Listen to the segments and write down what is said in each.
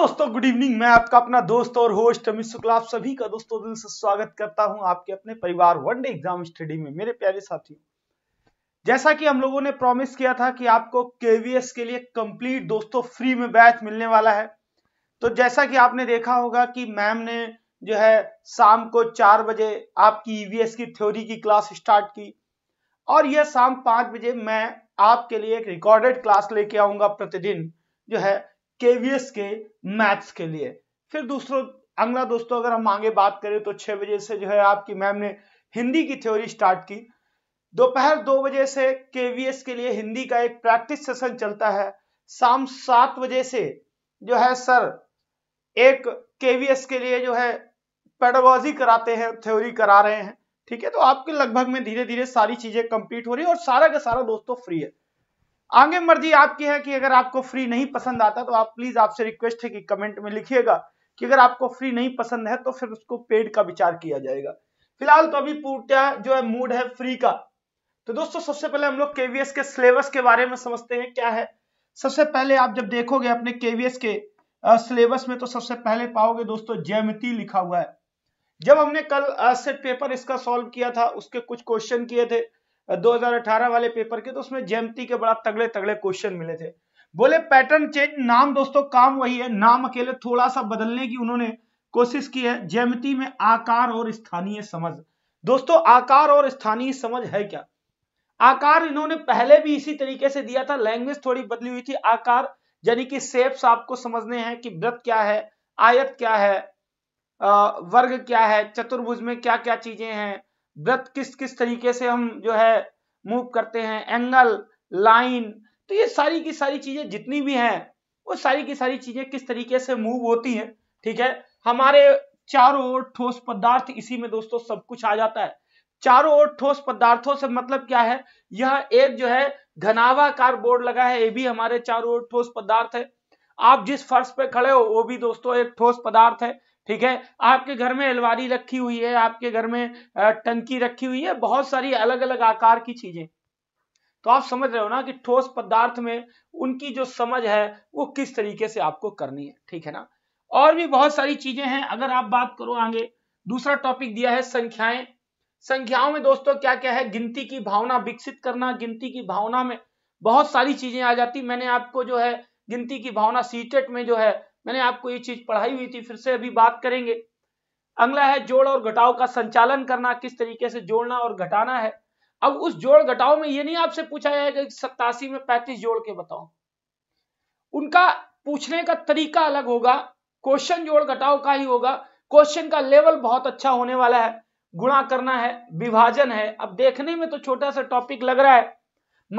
दोस्तों good evening मैं आपका अपना दोस्त और होस्ट अमित शुक्ला आप सभी का दोस्तों दिल से स्वागत करता हूं आपके अपने परिवार वनडे एग्जाम स्टडी में मेरे प्यारे साथियों जैसा कि हम लोगों ने प्रॉमिस किया था कि आपको केवीएस के लिए कंप्लीट दोस्तों फ्री में बैच मिलने वाला है तो जैसा कि आपने देखा होगा कि मैम ने जो है शाम को चार बजे आपकी ईवीएस e की थ्योरी की क्लास स्टार्ट की और यह शाम पांच बजे मैं आपके लिए एक रिकॉर्डेड क्लास लेके आऊंगा प्रतिदिन जो है केवीएस के मैथ्स के लिए फिर दूसरों अगला दोस्तों अगर हम आगे बात करें तो छह बजे से जो है आपकी मैम ने हिंदी की थ्योरी स्टार्ट की दोपहर दो, दो बजे से केवीएस के लिए हिंदी का एक प्रैक्टिस सेशन चलता है शाम सात बजे से जो है सर एक केवीएस के लिए जो है पेडोलॉजी कराते हैं थ्योरी करा रहे हैं ठीक है तो आपके लगभग में धीरे धीरे सारी चीजें कंप्लीट हो रही है और सारा का सारा दोस्तों फ्री है आगे मर्जी आपकी है कि अगर आपको फ्री नहीं पसंद आता तो आप प्लीज आपसे रिक्वेस्ट है कि कमेंट में लिखिएगा कि अगर आपको फ्री नहीं पसंद है तो फिर उसको पेड का विचार किया जाएगा फिलहाल तो अभी पूरा जो है मूड है फ्री का तो दोस्तों सबसे पहले हम लोग केवीएस के सिलेबस के बारे में समझते हैं क्या है सबसे पहले आप जब देखोगे अपने केवीएस के सिलेबस में तो सबसे पहले पाओगे दोस्तों जयमिति लिखा हुआ है जब हमने कल सेट पेपर इसका सॉल्व किया था उसके कुछ क्वेश्चन किए थे 2018 वाले पेपर के तो उसमें जयमती के बड़ा तगड़े तगड़े क्वेश्चन मिले थे बोले पैटर्न चेंज नाम दोस्तों काम वही है नाम अकेले थोड़ा सा बदलने की उन्होंने कोशिश की है जेमती में आकार और स्थानीय समझ दोस्तों आकार और स्थानीय समझ है क्या आकार इन्होंने पहले भी इसी तरीके से दिया था लैंग्वेज थोड़ी बदली हुई थी आकार यानी कि सेप्स आपको समझने हैं कि व्रत क्या है आयत क्या है वर्ग क्या है चतुर्भुज में क्या क्या चीजें हैं व्रत किस किस तरीके से हम जो है मूव करते हैं एंगल लाइन तो ये सारी की सारी चीजें जितनी भी हैं वो सारी की सारी चीजें किस तरीके से मूव होती हैं ठीक है हमारे चारों ओर ठोस पदार्थ इसी में दोस्तों सब कुछ आ जाता है चारों ओर ठोस पदार्थों से मतलब क्या है यह एक जो है घनावाकार बोर्ड लगा है ये भी हमारे चारों ओर ठोस पदार्थ है आप जिस फर्श पे खड़े हो वो भी दोस्तों एक ठोस पदार्थ है ठीक है आपके घर में अलवारी रखी हुई है आपके घर में टंकी रखी हुई है बहुत सारी अलग अलग आकार की चीजें तो आप समझ रहे हो ना कि ठोस पदार्थ में उनकी जो समझ है वो किस तरीके से आपको करनी है ठीक है ना और भी बहुत सारी चीजें हैं अगर आप बात करो आगे दूसरा टॉपिक दिया है संख्याएं संख्याओं में दोस्तों क्या क्या है गिनती की भावना विकसित करना गिनती की भावना में बहुत सारी चीजें आ जाती मैंने आपको जो है गिनती की भावना सीटेट e में जो है मैंने आपको ये चीज पढ़ाई हुई थी फिर से अभी बात करेंगे अगला है जोड़ और घटाव का संचालन करना किस तरीके से जोड़ना और घटाना है अब उस जोड़ घटाओ में ये नहीं आपसे पूछा जाएगा कि सत्तासी में पैंतीस जोड़ के बताओ उनका पूछने का तरीका अलग होगा क्वेश्चन जोड़ घटाओ का ही होगा क्वेश्चन का लेवल बहुत अच्छा होने वाला है गुणा करना है विभाजन है अब देखने में तो छोटा सा टॉपिक लग रहा है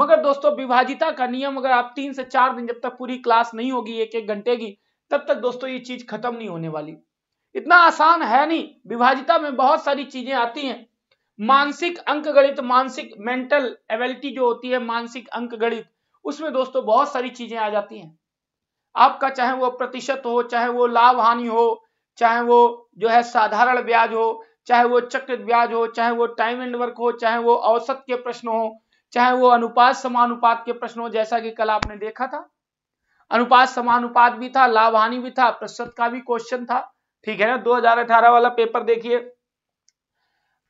मगर दोस्तों विभाजिता का नियम अगर आप तीन से चार दिन जब तक पूरी क्लास नहीं होगी एक एक घंटे की तब तक दोस्तों ये चीज खत्म नहीं होने वाली इतना आसान है नहीं विभाजिता में बहुत सारी चीजें आती हैं मानसिक अंकगणित मानसिक मेंटल एबिलिटी जो होती है मानसिक अंकगणित उसमें दोस्तों बहुत सारी चीजें आ जाती हैं आपका चाहे वो प्रतिशत हो चाहे वो लाभ हानि हो चाहे वो जो है साधारण ब्याज हो चाहे वो चक्र ब्याज हो चाहे वो टाइम एंड वर्क हो चाहे वो औसत के प्रश्न हो चाहे वो अनुपात समानुपात के प्रश्न हो जैसा कि कल आपने देखा था अनुपात समानुपात भी था लाभ हानि भी था प्रतिशत का भी क्वेश्चन था ठीक है ना 2018 वाला पेपर देखिए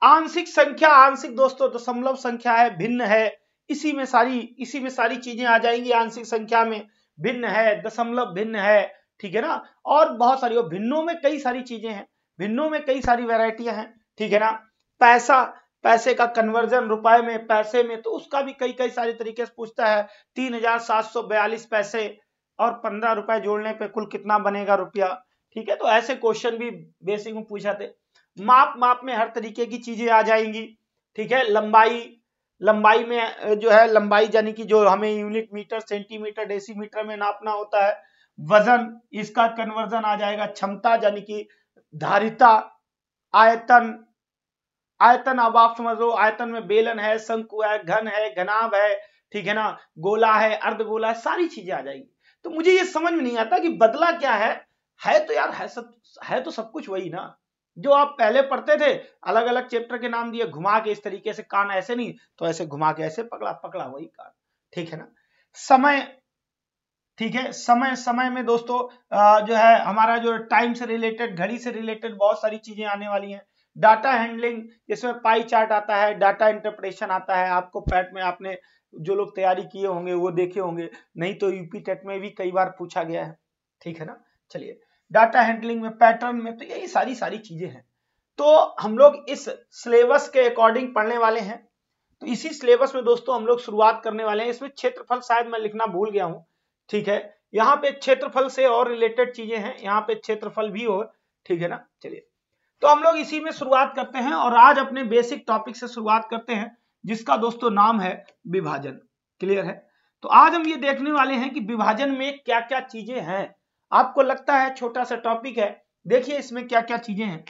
आंशिक संख्या आंशिक दोस्तों दशमलव तो संख्या है भिन्न है इसी में सारी इसी में सारी चीजें आ जाएंगी आंशिक संख्या में भिन्न है दशमलव भिन्न है ठीक है ना और बहुत सारी और भिन्नों में कई सारी चीजें हैं भिन्नों में कई सारी वेराइटियां हैं ठीक है ना पैसा पैसे का कन्वर्जन रुपए में पैसे में तो उसका भी कई कई सारे तरीके से पूछता है तीन हजार सात सौ बयालीस पैसे और पंद्रह रुपए जोड़ने पे कुल कितना बनेगा रुपया ठीक है तो ऐसे क्वेश्चन भी बेसिक में पूछा थे माप माप में हर तरीके की चीजें आ जाएंगी ठीक है लंबाई लंबाई में जो है लंबाई यानी कि जो हमें यूनिट मीटर सेंटीमीटर डेसीमीटर में नापना होता है वजन इसका कन्वर्जन आ जाएगा क्षमता यानी कि धारिता आयतन आयतन अब आप समझ लो आयतन में बेलन है शंकु है घन है घनाभ है ठीक है ना गोला है अर्ध गोला है सारी चीजें आ जाएगी तो मुझे ये समझ में नहीं आता कि बदला क्या है है तो यार है सब है तो सब कुछ वही ना जो आप पहले पढ़ते थे अलग अलग चैप्टर के नाम दिए घुमा के इस तरीके से कान ऐसे नहीं तो ऐसे घुमा के ऐसे पकड़ा पकड़ा वही कान ठीक है ना समय ठीक है समय समय में दोस्तों जो है हमारा जो टाइम से रिलेटेड घड़ी से रिलेटेड बहुत सारी चीजें आने वाली हैं डाटा हैंडलिंग जिसमें पाई चार्ट आता है डाटा इंटरप्रिटेशन आता है आपको पैट में आपने जो लोग तैयारी किए होंगे वो देखे होंगे नहीं तो यूपी टेट में भी कई बार पूछा गया है ठीक है ना चलिए डाटा हैंडलिंग में पैटर्न में तो यही सारी सारी चीजें हैं तो हम लोग इस सिलेबस के अकॉर्डिंग पढ़ने वाले हैं तो इसी सिलेबस में दोस्तों हम लोग शुरुआत करने वाले हैं इसमें क्षेत्रफल शायद मैं लिखना भूल गया हूँ ठीक है यहाँ पे क्षेत्रफल से और रिलेटेड चीजें हैं यहाँ पे क्षेत्रफल भी और ठीक है ना चलिए तो हम लोग इसी में शुरुआत करते हैं और आज अपने बेसिक टॉपिक से शुरुआत करते हैं जिसका दोस्तों नाम है विभाजन क्लियर है तो आज हम ये देखने वाले हैं कि विभाजन में क्या क्या चीजें हैं आपको लगता है छोटा सा टॉपिक है देखिए इसमें क्या क्या चीजें हैं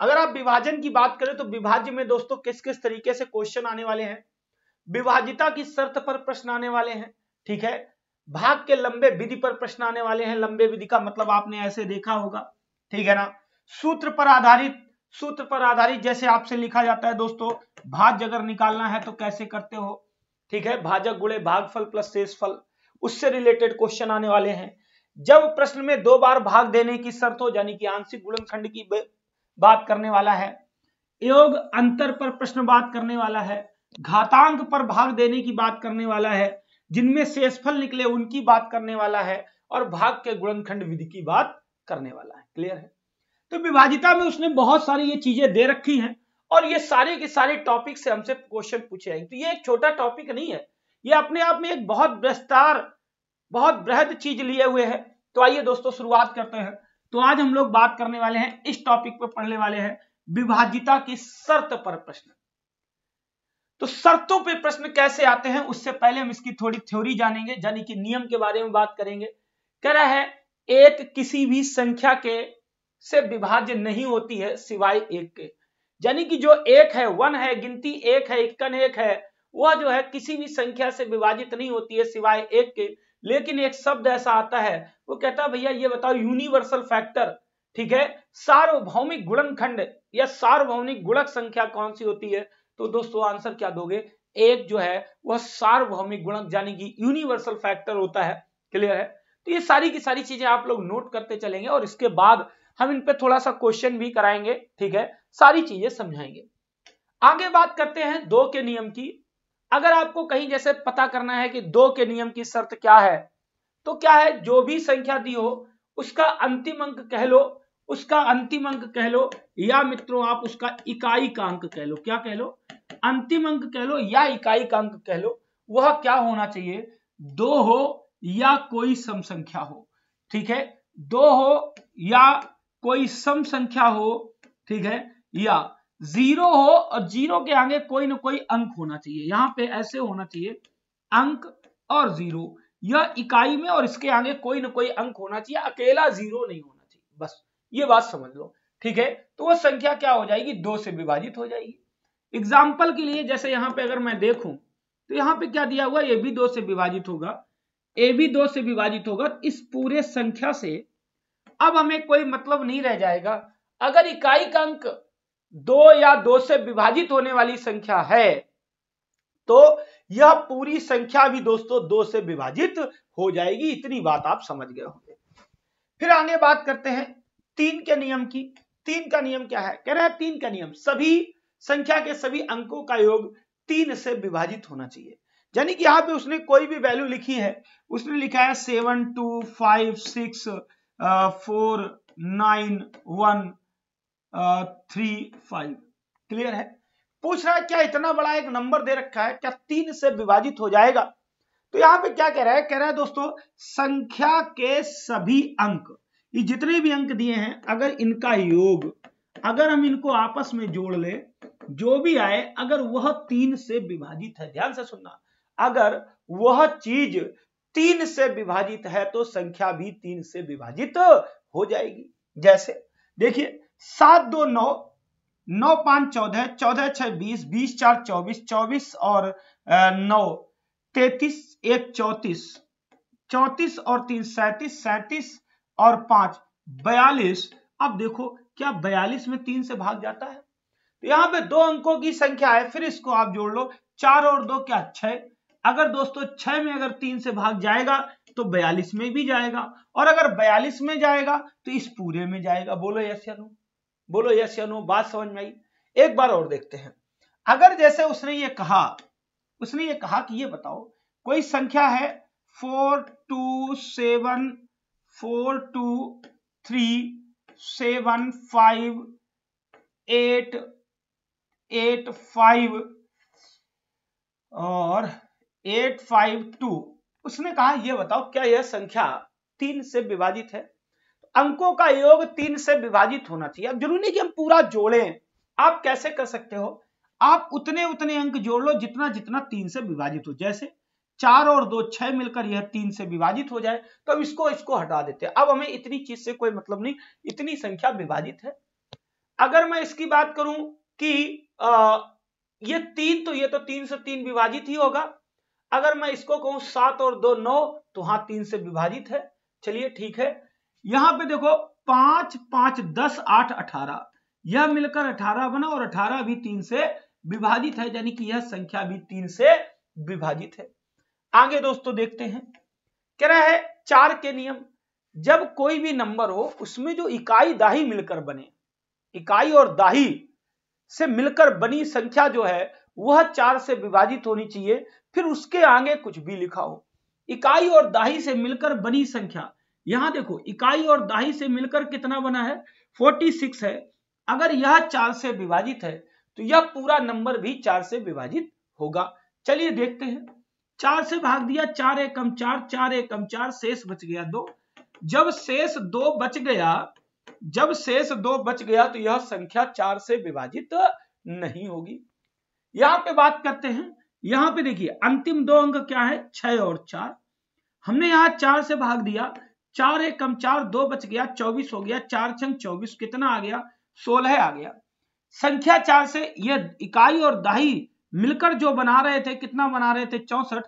अगर आप विभाजन की बात करें तो विभाज्य में दोस्तों किस किस तरीके से क्वेश्चन आने वाले हैं विभाजिता की शर्त पर प्रश्न आने वाले हैं ठीक है भाग के लंबे विधि पर प्रश्न आने वाले हैं लंबे विधि का मतलब आपने ऐसे देखा होगा ठीक है ना सूत्र पर आधारित सूत्र पर आधारित जैसे आपसे लिखा जाता है दोस्तों भाज्य अगर निकालना है तो कैसे करते हो ठीक है भाजक गुणे भागफल प्लस शेष फल उससे रिलेटेड क्वेश्चन आने वाले हैं जब प्रश्न में दो बार भाग देने की शर्त हो यानी कि आंशिक गुणनखंड की बात करने वाला है योग अंतर पर प्रश्न बात करने वाला है घातांक पर भाग देने की बात करने वाला है जिनमें शेषफल निकले उनकी बात करने वाला है और भाग के गुणनखंड विधि की बात करने वाला है क्लियर है तो विभाजिता में उसने बहुत सारी ये चीजें दे रखी हैं और ये सारे के सारे टॉपिक से हमसे क्वेश्चन पूछे जाएंगे तो ये एक छोटा टॉपिक नहीं है ये अपने आप में एक बहुत विस्तार बहुत बृहद चीज लिए हुए है तो आइए दोस्तों शुरुआत करते हैं तो आज हम लोग बात करने वाले हैं इस टॉपिक पर पढ़ने वाले हैं विभाजिता की शर्त पर प्रश्न तो शर्तों पे प्रश्न कैसे आते हैं उससे पहले हम इसकी थोड़ी थ्योरी जानेंगे यानी कि नियम के बारे में बात करेंगे कह रहा है एक किसी भी संख्या के से विभाज्य नहीं होती है सिवाय एक के यानी कि जो एक है वन है गिनती एक है इक्कन एक है वह जो है किसी भी संख्या से विभाजित नहीं होती है सिवाय एक के लेकिन एक शब्द ऐसा आता है वो कहता है भैया ये बताओ यूनिवर्सल फैक्टर ठीक है सार्वभौमिक गुणनखंड या सार्वभौमिक गुणक संख्या कौन सी होती है तो दोस्तों आंसर क्या दोगे एक जो है वह सार्वभौमिक गुणक यानी कि यूनिवर्सल फैक्टर होता है क्लियर है तो ये सारी की सारी चीजें आप लोग नोट करते चलेंगे और इसके बाद हम इन पे थोड़ा सा क्वेश्चन भी कराएंगे ठीक है सारी चीजें समझाएंगे आगे बात करते हैं दो के नियम की अगर आपको कहीं जैसे पता करना है कि दो के नियम की शर्त क्या है तो क्या है जो भी संख्या दी हो उसका अंतिम अंक कह लो उसका अंतिम अंक कह लो या मित्रों आप उसका इकाई का अंक कह लो क्या कह लो अंतिम अंक कह लो या इकाई का अंक कह लो वह क्या होना चाहिए दो हो या कोई सम संख्या हो ठीक है दो हो या कोई सम संख्या हो ठीक है या जीरो हो और जीरो के आगे कोई ना कोई अंक होना चाहिए यहां पे ऐसे होना चाहिए अंक और जीरो या इकाई में और इसके आगे कोई ना कोई अंक होना चाहिए अकेला जीरो नहीं होना चाहिए बस ये बात समझ लो ठीक है तो वह संख्या क्या हो जाएगी दो से विभाजित हो जाएगी एग्जाम्पल के लिए जैसे यहां पे अगर मैं देखूं तो यहां पे क्या दिया हुआ ये भी दो से विभाजित होगा ए भी दो से विभाजित होगा इस पूरे संख्या से अब हमें कोई मतलब नहीं रह जाएगा अगर इकाई का अंक दो या दो से विभाजित होने वाली संख्या है तो यह पूरी संख्या भी दोस्तों दो से विभाजित हो जाएगी इतनी बात आप समझ गए होंगे फिर आगे बात करते हैं तीन के नियम की तीन का नियम क्या है कह रहे हैं तीन का नियम सभी संख्या के सभी अंकों का योग तीन से विभाजित होना चाहिए यानी कि यहां पे उसने कोई भी वैल्यू लिखी है उसने लिखा है seven two five six four nine one three five clear है पूछ रहा है क्या इतना बड़ा एक नंबर दे रखा है क्या तीन से विभाजित हो जाएगा तो यहां पे क्या कह रहा है कह रहा है दोस्तों संख्या के सभी अंक ये जितने भी अंक दिए हैं अगर इनका योग अगर हम इनको आपस में जोड़ ले जो भी आए अगर वह तीन से विभाजित है ध्यान से सुनना अगर वह चीज तीन से विभाजित है तो संख्या भी तीन से विभाजित हो जाएगी जैसे देखिए सात दो नौ नौ पांच चौदह चौदह छह बीस बीस चार चौबीस चौबीस और नौ तैतीस एक चौतीस चौतीस और तीन सैतीस सैतीस और पांच बयालीस अब देखो क्या बयालीस में तीन से भाग जाता है तो यहाँ पे दो अंकों की संख्या है फिर इसको आप जोड़ लो चार और दो क्या छह अगर दोस्तों छह में अगर तीन से भाग जाएगा तो बयालीस में भी जाएगा और अगर बयालीस में जाएगा तो इस पूरे में जाएगा बोलो यस या नो बोलो यश या नो बात समझ में आई एक बार और देखते हैं अगर जैसे उसने ये कहा उसने ये कहा कि ये बताओ कोई संख्या है four two seven four two three seven five eight eight five और एट फाइव टू उसने कहा यह बताओ क्या यह संख्या तीन से विभाजित है तो अंकों का योग तीन से विभाजित होना चाहिए अब जरूरी नहीं कि हम पूरा जोड़ें आप कैसे कर सकते हो आप उतने उतने अंक जोड़ लो जितना जितना तीन से विभाजित हो जैसे चार और दो छह मिलकर यह तीन से विभाजित हो जाए तो अब इसको इसको हटा देते हैं अब हमें इतनी चीज से कोई मतलब नहीं इतनी संख्या विभाजित है अगर मैं इसकी बात करूं कि आ, ये तीन तो ये तो तीन से तीन विभाजित ही होगा अगर मैं इसको कहूं सात और दो नौ तो हाँ तीन से विभाजित है चलिए ठीक है यहां पे देखो पांच पांच दस आठ अठारह यह मिलकर अठारह बना और अठारह भी तीन से विभाजित है यानी कि यह संख्या भी तीन से विभाजित है आगे दोस्तों देखते हैं कह रहा है चार के नियम जब कोई भी नंबर हो उसमें जो इकाई दाही मिलकर बने इकाई और दाही से मिलकर बनी संख्या जो है वह चार से विभाजित होनी चाहिए फिर उसके आगे कुछ भी लिखा हो इकाई और दाही से मिलकर बनी संख्या यहां देखो इकाई और दाही से मिलकर कितना बना है 46 है अगर यह चार से विभाजित है तो यह पूरा नंबर भी चार से विभाजित होगा चलिए देखते हैं चार से भाग दिया चार एकम चार चार एकम चार शेष बच गया दो जब शेष दो बच गया जब शेष दो बच गया तो यह संख्या चार से विभाजित नहीं होगी यहां पे बात करते हैं यहां पे देखिए अंतिम दो अंक क्या है छह और चार हमने यहां चार से भाग दिया चार एक कम चार दो बच गया चौबीस हो गया चार छंग चौबीस कितना आ गया सोलह आ गया संख्या चार से यह इकाई और दाही मिलकर जो बना रहे थे कितना बना रहे थे चौसठ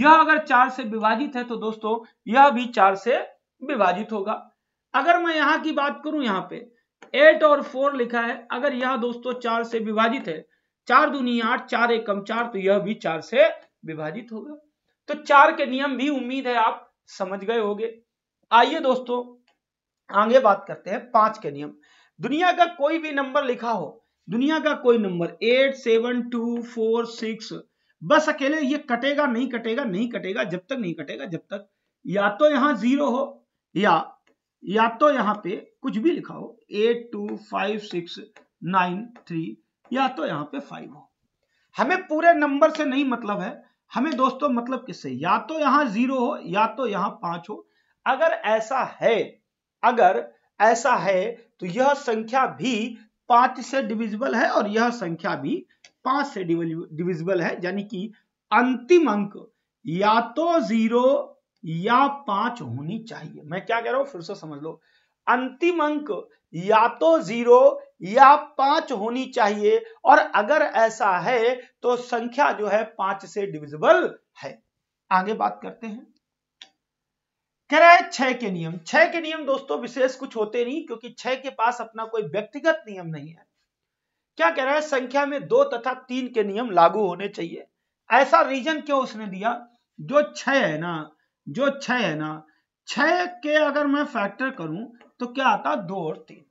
यह अगर चार से विभाजित है तो दोस्तों यह भी चार से विभाजित होगा अगर मैं यहां की बात करूं यहां पे एट और फोर लिखा है अगर यह दोस्तों चार से विभाजित है चार दूनी आठ चार एक चार तो यह भी चार से विभाजित होगा तो चार के नियम भी उम्मीद है आप समझ गए होंगे आइए दोस्तों आगे बात करते हैं पांच के नियम दुनिया का कोई भी नंबर लिखा हो दुनिया का कोई number eight seven two four six बस अकेले ये कटेगा नहीं कटेगा नहीं कटेगा जब तक नहीं कटेगा जब तक या तो यहाँ जीरो हो या या तो यहाँ पे कुछ भी लिखा हो eight two five six nine three या तो यहां पे फाइव हो हमें पूरे नंबर से नहीं मतलब है हमें दोस्तों मतलब किससे या तो यहां जीरो हो या तो यहां पांच हो अगर ऐसा है अगर ऐसा है तो यह संख्या भी पांच से डिविजिबल है और यह संख्या भी पांच से डिविजिबल है यानी कि अंतिम अंक या तो जीरो या पांच होनी चाहिए मैं क्या कह रहा हूं फिर से समझ लो अंतिम अंक या तो जीरो या पांच होनी चाहिए और अगर ऐसा है तो संख्या जो है पांच से डिविजिबल है आगे बात करते हैं कह रहा है छह के नियम छह के नियम दोस्तों विशेष कुछ होते नहीं क्योंकि छह के पास अपना कोई व्यक्तिगत नियम नहीं है क्या कह रहा है संख्या में दो तथा तीन के नियम लागू होने चाहिए ऐसा रीजन क्यों उसने दिया जो छह है ना जो छह है ना छह के अगर मैं फैक्टर करूं तो क्या आता दो और तीन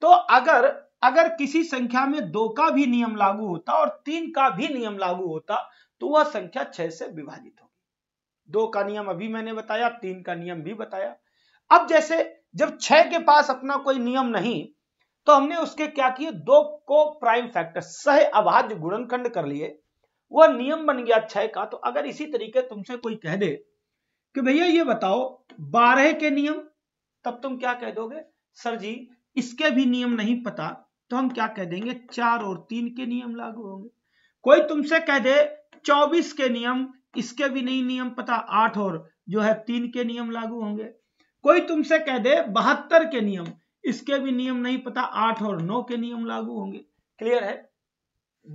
तो अगर अगर किसी संख्या में दो का भी नियम लागू होता और तीन का भी नियम लागू होता तो वह संख्या छह से विभाजित होगी दो का नियम अभी मैंने बताया तीन का नियम भी बताया अब जैसे जब छह के पास अपना कोई नियम नहीं तो हमने उसके क्या किए दो को प्राइम फैक्टर सह अभाज्य गुणनखंड कर लिए वह नियम बन गया छह का तो अगर इसी तरीके तुमसे कोई कह दे कि भैया ये बताओ बारह के नियम तब तुम क्या कह दोगे सर जी इसके भी नियम नहीं पता तो हम क्या कह देंगे चार और तीन के नियम लागू होंगे कोई तुमसे कह दे चौबीस के नियम इसके भी नहीं नियम पता आठ और जो है तीन के नियम लागू होंगे कोई तुमसे कह दे बहत्तर के नियम इसके भी नियम नहीं पता आठ और नौ के नियम लागू होंगे क्लियर है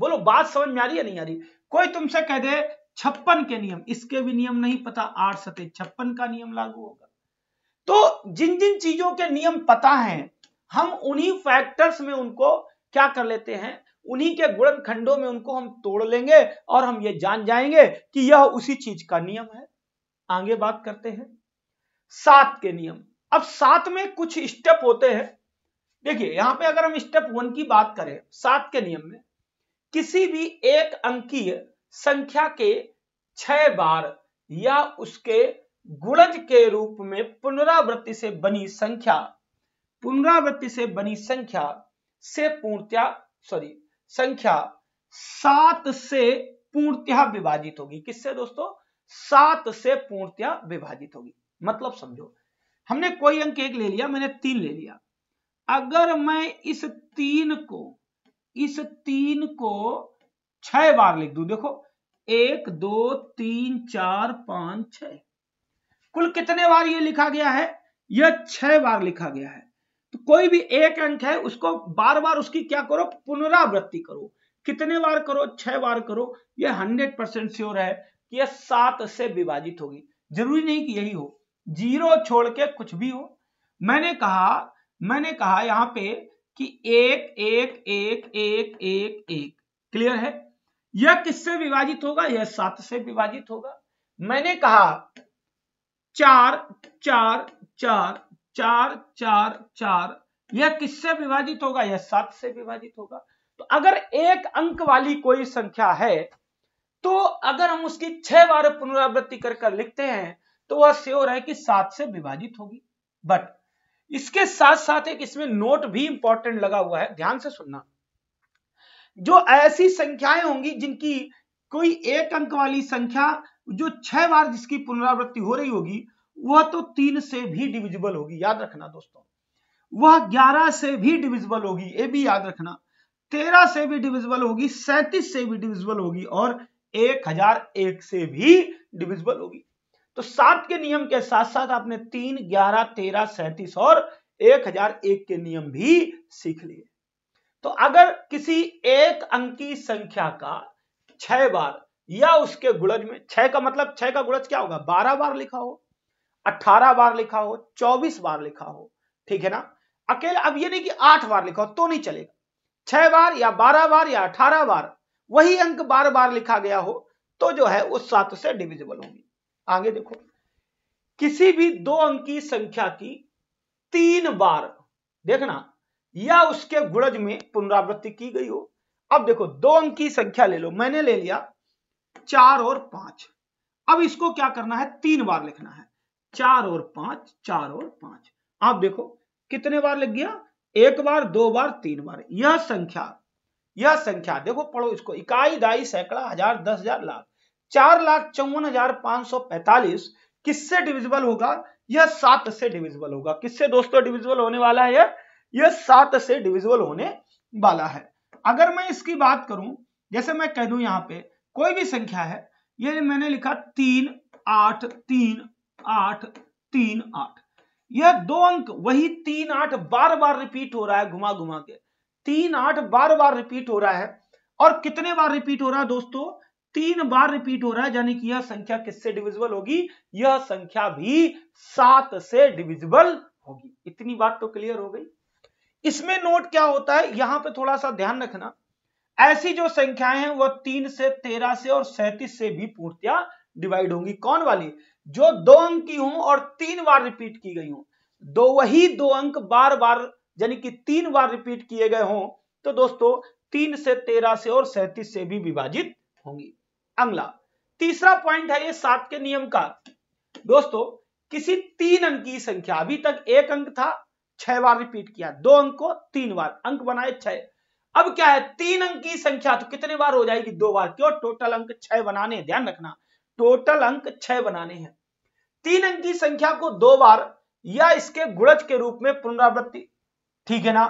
बोलो बात समझ में आ रही है नहीं आ रही कोई तुमसे कह दे छप्पन के नियम इसके भी नियम नहीं पता आठ सते छप्पन का नियम लागू होगा तो जिन जिन चीजों के नियम पता हैं हम उन्हीं फैक्टर्स में उनको क्या कर लेते हैं उन्हीं के गुणन खंडों में उनको हम तोड़ लेंगे और हम ये जान जाएंगे कि यह उसी चीज का नियम है आगे बात करते हैं सात के नियम अब सात में कुछ स्टेप होते हैं देखिए यहां पे अगर हम स्टेप वन की बात करें सात के नियम में किसी भी एक अंकीय संख्या के छह बार या उसके गुणज के रूप में पुनरावृत्ति से बनी संख्या पुनरावृत्ति से बनी संख्या से पूर्णत्या सॉरी संख्या सात से पूर्णत्या विभाजित होगी किससे दोस्तों सात से पूर्णत्या विभाजित होगी मतलब समझो हमने कोई अंक एक ले लिया मैंने तीन ले लिया अगर मैं इस तीन को इस तीन को छह बार लिख दू देखो एक दो तीन चार पांच छ कुल कितने बार ये लिखा गया है यह छह बार लिखा गया है तो कोई भी एक अंक है उसको बार बार उसकी क्या करो पुनरावृत्ति करो कितने बार करो छह बार करो यह हंड्रेड परसेंट श्योर है कि यह सात से विभाजित होगी जरूरी नहीं कि यही हो जीरो छोड़ के कुछ भी हो मैंने कहा मैंने कहा यहां पे कि एक एक एक एक एक एक क्लियर है यह किससे विभाजित होगा यह सात से विभाजित होगा मैंने कहा चार चार चार चार चार चार यह किससे विभाजित होगा यह सात से विभाजित होगा तो अगर एक अंक वाली कोई संख्या है तो अगर हम उसकी छह बार पुनरावृत्ति कर कर लिखते हैं तो वह श्योर है कि सात से विभाजित होगी बट इसके साथ साथ एक इसमें नोट भी इंपॉर्टेंट लगा हुआ है ध्यान से सुनना जो ऐसी संख्याएं होंगी जिनकी कोई एक अंक वाली संख्या जो छह बार जिसकी पुनरावृत्ति हो रही होगी वह तो तीन से भी डिविजिबल होगी याद रखना दोस्तों वह ग्यारह से भी डिविजिबल होगी ये भी याद रखना तेरह से भी डिविजिबल होगी सैंतीस से भी डिविजिबल होगी और एक हजार एक से भी डिविजिबल होगी तो सात के नियम के साथ साथ आपने तीन ग्यारह तेरह सैंतीस और एक हजार एक के नियम भी सीख लिए तो अगर किसी एक अंकी संख्या का छह बार या उसके गुणज में छह का मतलब छह का गुणज क्या होगा बारह बार लिखा हो अठारह बार लिखा हो चौबीस बार लिखा हो ठीक है ना अकेले अब ये नहीं कि आठ बार लिखा हो तो नहीं चलेगा छह बार या बारह बार या अठारह बार वही अंक बार बार लिखा गया हो तो जो है उस सात से डिविजिबल होगी आगे देखो किसी भी दो अंकी संख्या की तीन बार देखना या उसके गुणज में पुनरावृत्ति की गई हो अब देखो दो अंक की संख्या ले लो मैंने ले लिया चार और पांच अब इसको क्या करना है तीन बार लिखना है चार और पांच चार और पांच आप देखो कितने बार लिख गया एक बार दो बार तीन बार यह संख्या यह संख्या देखो पढ़ो इसको इकाई दाई सैकड़ा हजार दस हजार लाख चार लाख चौवन हजार पांच सौ पैतालीस किससे डिविजिबल होगा यह सात से डिविजिबल होगा किससे दोस्तों डिविजिबल होने वाला है यह यह सात से डिविजिबल होने वाला है अगर मैं इसकी बात करूं जैसे मैं कह दू यहां पे कोई भी संख्या है ये मैंने लिखा तीन आठ तीन आठ तीन आठ यह दो अंक वही तीन आठ बार बार रिपीट हो रहा है घुमा घुमा के तीन आठ बार बार रिपीट हो रहा है और कितने बार रिपीट हो रहा है दोस्तों तीन बार रिपीट हो रहा है यानी कि यह संख्या किससे डिविजिबल होगी यह संख्या भी सात से डिविजिबल होगी इतनी बात तो क्लियर हो गई इसमें नोट क्या होता है यहां पे थोड़ा सा ध्यान रखना ऐसी जो संख्याएं हैं वह तीन से तेरह से और सैतीस से भी पूर्तियां डिवाइड होंगी कौन वाली जो दो अंक की हो और तीन बार रिपीट की गई हो दो वही दो अंक बार बार यानी कि तीन बार रिपीट किए गए हों तो दोस्तों तीन से तेरह से और सैतीस से भी विभाजित होंगी अगला तीसरा पॉइंट है ये सात के नियम का दोस्तों किसी तीन अंक की संख्या अभी तक एक अंक था छह बार रिपीट किया दो अंक को तीन बार अंक बनाए छह अब क्या है तीन अंक की संख्या तो कितने बार हो जाएगी दो बार क्यों टोटल अंक छह बनाने ध्यान रखना टोटल अंक छह बनाने हैं तीन अंक की संख्या को दो बार या इसके गुणज के रूप में पुनरावृत्ति ठीक है ना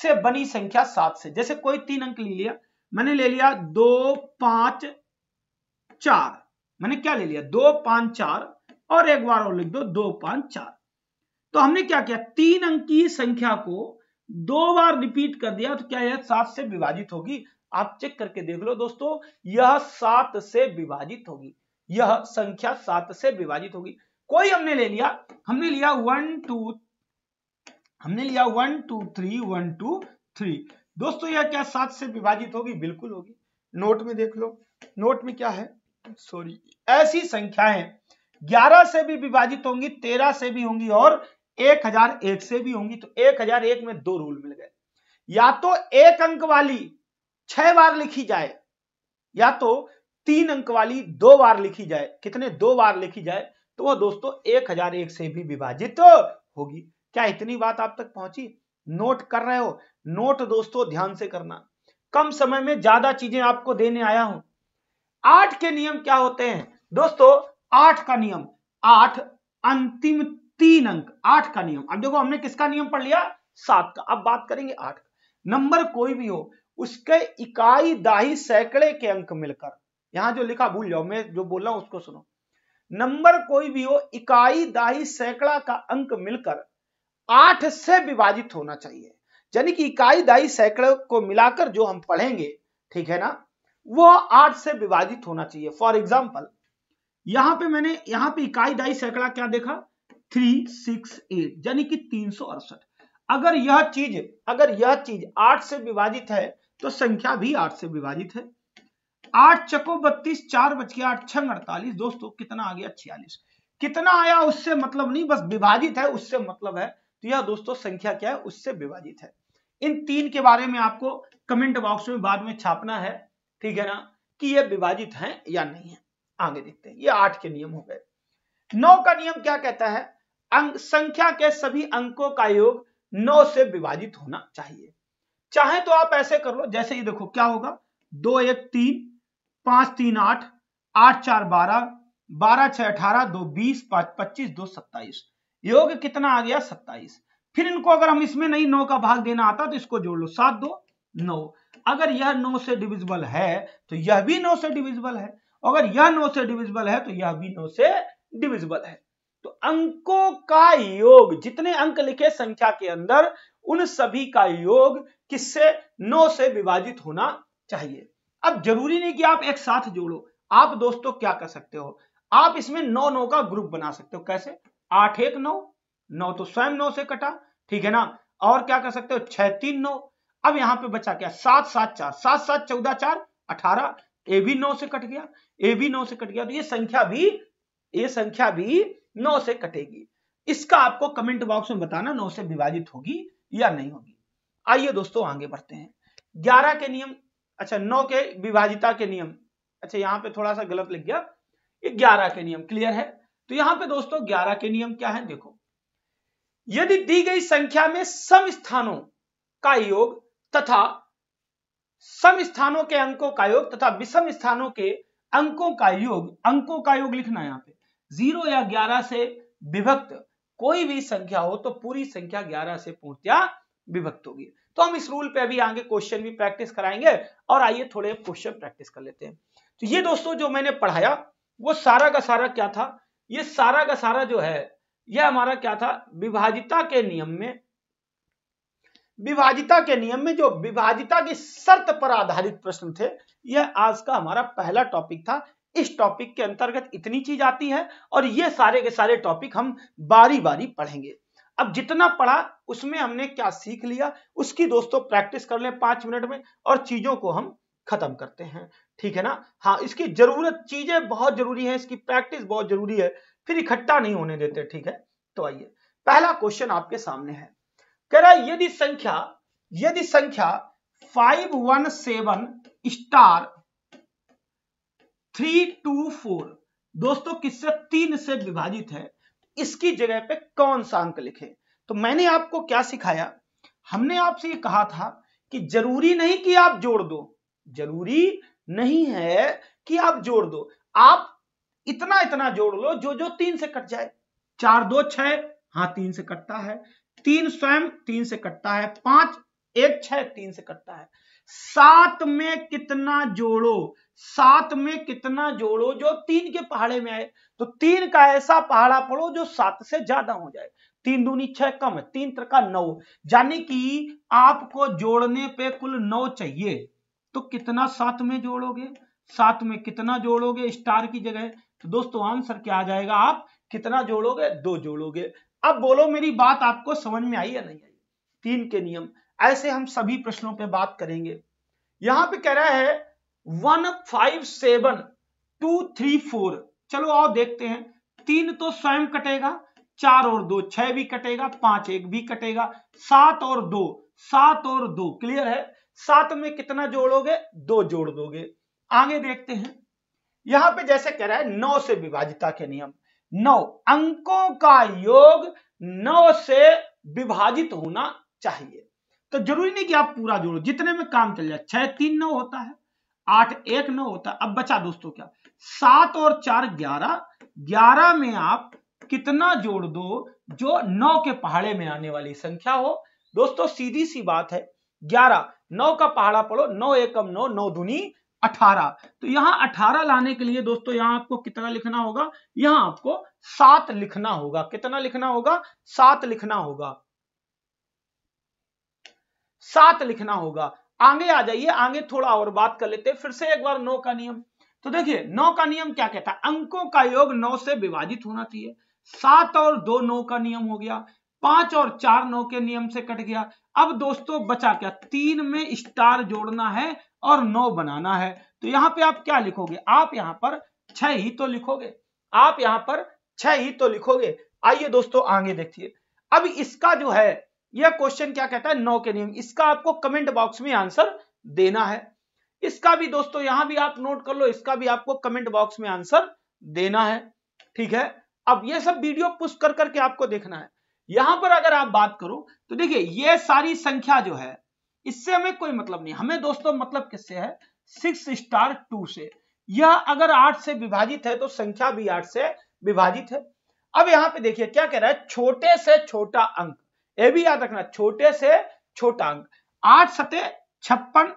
से बनी संख्या सात से जैसे कोई तीन अंक ले लिया मैंने ले लिया दो पांच चार मैंने क्या ले लिया दो पांच चार और एक बार और लिख दो दो पांच चार तो हमने क्या किया तीन अंक की संख्या को दो बार रिपीट कर दिया तो क्या यह सात से विभाजित होगी आप चेक करके देख लो दोस्तों यह सात से विभाजित होगी यह संख्या सात से विभाजित होगी कोई हमने ले लिया हमने लिया वन टू हमने लिया one two three one two three दोस्तों यह क्या सात से विभाजित होगी बिल्कुल होगी नोट में देख लो नोट में क्या है सॉरी ऐसी संख्याएं ग्यारह से भी विभाजित होंगी तेरह से भी होंगी और एक हजार एक से भी होंगी तो एक हजार एक में दो रूल मिल गए या तो एक अंक वाली छह बार लिखी जाए या तो तीन अंक वाली दो बार लिखी जाए कितने दो बार लिखी जाए तो वह दोस्तों एक से भी विभाजित तो होगी क्या इतनी बात आप तक पहुंची नोट कर रहे हो नोट दोस्तों ध्यान से करना कम समय में ज्यादा चीजें आपको देने आया हूं आठ के नियम क्या होते हैं दोस्तों आठ का नियम आठ अंतिम तीन अंक आठ का नियम अब देखो हमने किसका नियम पढ़ लिया सात का अब बात करेंगे आठ नंबर कोई भी हो उसके इकाई दाही सैकड़े के अंक मिलकर यहां जो लिखा भूल जाओ मैं जो बोल रहा हूं उसको सुनो नंबर कोई भी हो इकाई दाही सैकड़ा का अंक मिलकर आठ से विभाजित होना चाहिए यानी कि इकाई दाई सैकड़े को मिलाकर जो हम पढ़ेंगे ठीक है ना वो आठ से विभाजित होना चाहिए फॉर एग्जाम्पल यहां पे मैंने यहां पे इकाई दाई सैकड़ा क्या देखा थ्री सिक्स एट यानी कि तीन सौ अड़सठ अगर यह चीज अगर यह चीज आठ से विभाजित है तो संख्या भी आठ से विभाजित है आठ चको बत्तीस चार बच गया आठ छंग अड़तालीस दोस्तों कितना आ गया छियालीस कितना आया उससे मतलब नहीं बस विभाजित है उससे मतलब है तो यह दोस्तों संख्या क्या है उससे विभाजित है इन तीन के बारे में आपको कमेंट बॉक्स में बाद में छापना है ठीक है ना कि यह विभाजित है या नहीं है आगे देखते हैं ये आठ के नियम हो गए नौ का नियम क्या कहता है अंक संख्या के सभी अंकों का योग नौ से विभाजित होना चाहिए चाहे तो आप ऐसे कर लो जैसे ये देखो क्या होगा दो एक तीन पांच तीन आठ आठ चार बारह बारह छह अठारह दो बीस पांच पच्चीस दो सत्ताईस योग कितना आ गया सत्ताईस फिर इनको अगर हम इसमें नहीं नौ का भाग देना आता तो इसको जोड़ लो सात दो नौ अगर यह नौ से डिविजिबल है तो यह भी नौ से डिविजिबल है अगर यह नौ से डिविजिबल है तो यह भी नौ से डिविजिबल है तो अंकों का योग जितने अंक लिखे संख्या के अंदर उन सभी का योग किससे नौ से विभाजित होना चाहिए अब जरूरी नहीं कि आप एक साथ जोड़ो आप दोस्तों क्या कर सकते हो आप इसमें नौ नौ का ग्रुप बना सकते हो कैसे आठ एक नौ नौ तो स्वयं नौ से कटा ठीक है ना और क्या कर सकते हो छह तीन नौ अब यहां पे बचा क्या सात सात चार सात सात चौदह चार अठारह ए भी नौ से कट गया ए भी नौ से कट गया तो ये संख्या भी ये संख्या भी नौ से कटेगी इसका आपको कमेंट बॉक्स में बताना नौ से विभाजित होगी या नहीं होगी आइए दोस्तों आगे बढ़ते हैं ग्यारह के नियम अच्छा नौ के विभाजिता के नियम अच्छा यहाँ पे थोड़ा सा गलत लग गया ग्यारह के नियम क्लियर है तो यहाँ पे दोस्तों ग्यारह के नियम क्या है देखो यदि दी गई संख्या में सम स्थानों का योग तथा सम स्थानों के अंकों का योग तथा विषम स्थानों के अंकों का योग अंकों का योग लिखना यहाँ पे जीरो या ग्यारह से विभक्त कोई भी संख्या हो तो पूरी संख्या ग्यारह से पूर्णतया विभक्त होगी तो हम इस रूल पे अभी आगे क्वेश्चन भी प्रैक्टिस कराएंगे और आइए थोड़े क्वेश्चन प्रैक्टिस कर लेते हैं तो ये दोस्तों जो मैंने पढ़ाया वो सारा का सारा क्या था ये सारा का सारा जो है यह हमारा क्या था विभाजिता के नियम में विभाजिता के नियम में जो विभाजिता की शर्त पर आधारित प्रश्न थे यह आज का हमारा पहला टॉपिक था इस टॉपिक के अंतर्गत इतनी चीज आती है और ये सारे के सारे टॉपिक हम बारी बारी पढ़ेंगे अब जितना पढ़ा उसमें हमने क्या सीख लिया उसकी दोस्तों प्रैक्टिस कर लें पांच मिनट में और चीजों को हम खत्म करते हैं ठीक है ना हाँ इसकी जरूरत चीजें बहुत जरूरी है इसकी प्रैक्टिस बहुत जरूरी है फिर इकट्ठा नहीं होने देते ठीक है तो आइए पहला क्वेश्चन आपके सामने है कह रहा है यदि संख्या यदि संख्या five one seven star three two four दोस्तों किससे तीन से विभाजित है इसकी जगह पे कौन सा अंक लिखे तो मैंने आपको क्या सिखाया हमने आपसे ये कहा था कि जरूरी नहीं कि आप जोड़ दो जरूरी नहीं है कि आप जोड़ दो आप इतना इतना जोड़ लो जो जो तीन से कट जाए चार दो छह हाँ तीन से कटता है तीन स्वयं तीन से कटता है पांच एक छह तीन से कटता है सात में कितना जोड़ो सात में कितना जोड़ो जो तीन के पहाड़े में आए तो तीन का ऐसा पहाड़ा पढ़ो जो सात से ज्यादा हो जाए तीन दूनी छह कम है तीन का नौ यानी कि आपको जोड़ने पे कुल नौ चाहिए तो कितना सात में जोड़ोगे सात में कितना जोड़ोगे स्टार की जगह तो दोस्तों आंसर क्या आ जाएगा आप कितना जोड़ोगे दो जोड़ोगे अब बोलो मेरी बात आपको समझ में आई या नहीं आई तीन के नियम ऐसे हम सभी प्रश्नों पे बात करेंगे यहां पे कह रहा है one five seven two three four चलो आओ देखते हैं तीन तो स्वयं कटेगा चार और दो छह भी कटेगा पांच एक भी कटेगा सात और दो सात और दो क्लियर है सात में कितना जोड़ोगे दो जोड़ दोगे आगे देखते हैं यहां पे जैसे कह रहा है नौ से विभाजिता के नियम नौ अंकों का योग नौ से विभाजित होना चाहिए तो जरूरी नहीं कि आप पूरा जोड़ो जितने में काम चल जाए छह तीन नौ होता है आठ एक नौ होता अब बचा दोस्तों क्या सात और चार ग्यारह ग्यारह में आप कितना जोड़ दो जो नौ के पहाड़े में आने वाली संख्या हो दोस्तों सीधी सी बात है ग्यारह नौ का पहाड़ा पढ़ो नौ एकम नौ नौ दुनी अठारह तो यहां अठारह लाने के लिए दोस्तों यहां आपको कितना लिखना होगा यहां आपको सात लिखना होगा कितना लिखना होगा सात लिखना होगा सात लिखना होगा आगे आ जाइए आगे थोड़ा और बात कर लेते हैं फिर से एक बार नौ का नियम तो देखिए नौ का नियम क्या कहता है अंकों का योग नौ से विभाजित होना चाहिए सात और दो नौ का नियम हो गया पांच और चार नौ के नियम से कट गया अब दोस्तों बचा क्या तीन में स्टार जोड़ना है और नौ बनाना है तो यहाँ पे आप क्या लिखोगे आप यहाँ पर छ ही तो लिखोगे आप यहाँ पर छ ही तो लिखोगे आइए दोस्तों आगे देखिए अब इसका जो है यह क्वेश्चन क्या कहता है नौ के नियम इसका आपको कमेंट बॉक्स में आंसर देना है इसका भी दोस्तों यहां भी आप नोट कर लो इसका भी आपको कमेंट बॉक्स में आंसर देना है ठीक है अब यह सब वीडियो पुश कर करके आपको देखना है यहां पर अगर आप बात करो तो देखिए ये सारी संख्या जो है इससे हमें कोई मतलब नहीं हमें दोस्तों मतलब किससे है सिक्स स्टार टू से यह अगर आठ से विभाजित है तो संख्या भी आठ से विभाजित है अब यहां पे देखिए क्या कह रहा है छोटे से छोटा अंक ये भी याद रखना छोटे से छोटा अंक आठ सते छप्पन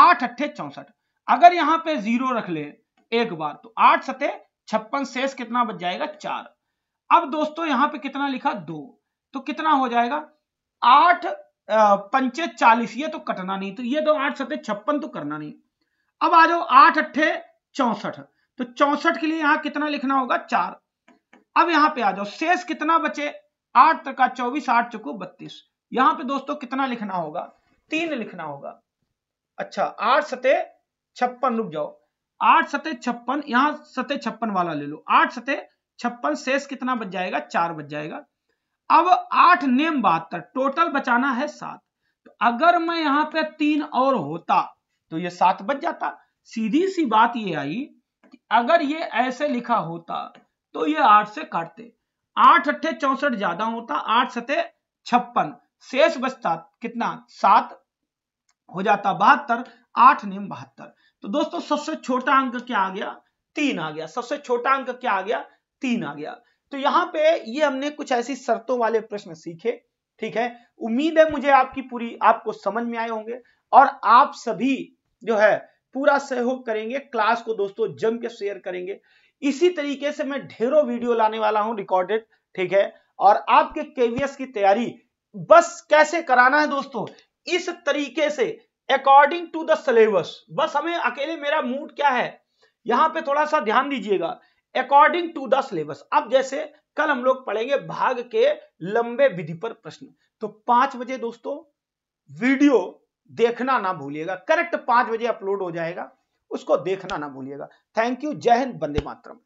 आठ अट्ठे चौसठ अगर यहाँ पे जीरो रख ले एक बार तो आठ सते छप्पन शेष कितना बच जाएगा चार अब दोस्तों यहाँ पे कितना लिखा दो तो कितना हो जाएगा आठ पंचे चालीस ये तो कटना नहीं तो ये दो तो आठ सते छप्पन तो करना नहीं अब आ जाओ आठ अट्ठे चौसठ तो चौसठ के लिए यहाँ कितना लिखना होगा चार अब यहाँ पे आ जाओ शेष कितना बचे आठ तक चौबीस आठ चको बत्तीस यहां पे दोस्तों कितना लिखना होगा तीन लिखना होगा अच्छा आठ सते छप्पन रुक जाओ आठ सते छप्पन यहां सते छप्पन वाला ले लो आठ सते छप्पन शेष कितना बच जाएगा चार बच जाएगा अब आठ नेम बहत्तर टोटल बचाना है सात तो अगर मैं यहां पे तीन और होता तो ये सात बच जाता सीधी सी बात ये आई कि अगर ये ऐसे लिखा होता तो ये आठ से काटते आठ अट्ठे चौसठ ज्यादा होता आठ सते छप्पन शेष बचता कितना सात हो जाता बहत्तर आठ निम बहत्तर तो दोस्तों सबसे छोटा अंक क्या आ गया तीन आ गया सबसे छोटा अंक क्या आ गया तीन आ गया तो यहाँ पे ये हमने कुछ ऐसी शर्तों वाले प्रश्न सीखे ठीक है उम्मीद है मुझे आपकी पूरी आपको समझ में आए होंगे और आप सभी जो है पूरा सहयोग करेंगे क्लास को दोस्तों जम के शेयर करेंगे इसी तरीके से मैं ढेरों वीडियो लाने वाला हूं रिकॉर्डेड ठीक है और आपके केवीएस की तैयारी बस कैसे कराना है दोस्तों इस तरीके से अकॉर्डिंग टू द सिलेबस बस हमें अकेले मेरा मूड क्या है यहां पे थोड़ा सा ध्यान दीजिएगा अकॉर्डिंग टू द सिलेबस अब जैसे कल हम लोग पढ़ेंगे भाग के लंबे विधि पर प्रश्न तो पांच बजे दोस्तों वीडियो देखना ना भूलिएगा करेक्ट पांच बजे अपलोड हो जाएगा उसको देखना ना भूलिएगा थैंक यू जय हिंद बंदे मातरम